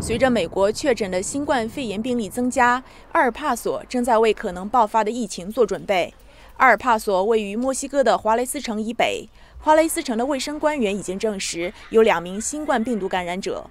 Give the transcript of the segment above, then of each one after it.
随着美国确诊的新冠肺炎病例增加，阿尔帕索正在为可能爆发的疫情做准备。阿尔帕索位于墨西哥的华雷斯城以北，华雷斯城的卫生官员已经证实有两名新冠病毒感染者。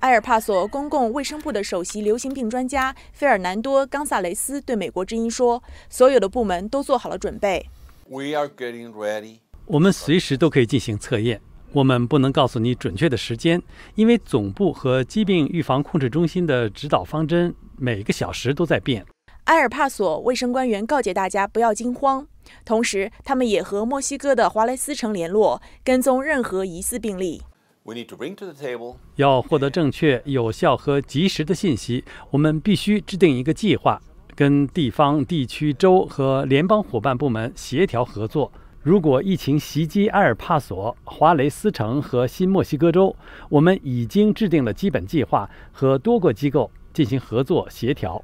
阿尔帕索公共卫生部的首席流行病专家费尔南多·冈萨雷斯对美国之音说：“所有的部门都做好了准备，w e are getting ready。我们随时都可以进行测验。”我们不能告诉你准确的时间，因为总部和疾病预防控制中心的指导方针每个小时都在变。埃尔帕索卫生官员告诫大家不要惊慌，同时他们也和墨西哥的华雷斯城联络，跟踪任何疑似病例。We need to bring to the table，要获得正确、有效和及时的信息，我们必须制定一个计划，跟地方、地区、州和联邦伙伴部门协调合作。如果疫情袭击埃尔帕索、华雷斯城和新墨西哥州，我们已经制定了基本计划和多个机构进行合作协调。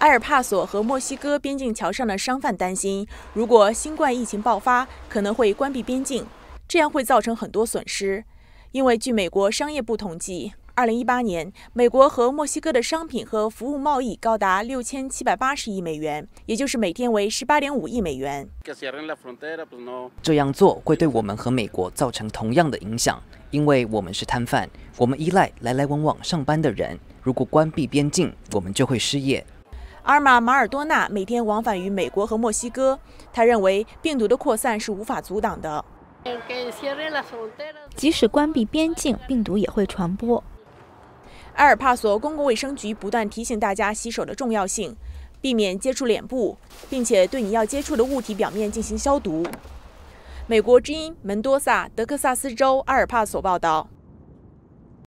埃尔帕索和墨西哥边境桥上的商贩担心，如果新冠疫情爆发，可能会关闭边境，这样会造成很多损失。因为据美国商业部统计，二零一八年，美国和墨西哥的商品和服务贸易高达六千七百八十亿美元，也就是每天为十八点五亿美元。这样做会对我们和美国造成同样的影响，因为我们是摊贩，我们依赖来来往往上班的人。如果关闭边境，我们就会失业。阿尔玛·马尔多纳每天往返于美国和墨西哥，他认为病毒的扩散是无法阻挡的。即使关闭边境，病毒也会传播。埃尔帕索公共卫生局不断提醒大家洗手的重要性，避免接触脸部，并且对你要接触的物体表面进行消毒。美国之音门多萨，德克萨斯州埃尔帕索报道。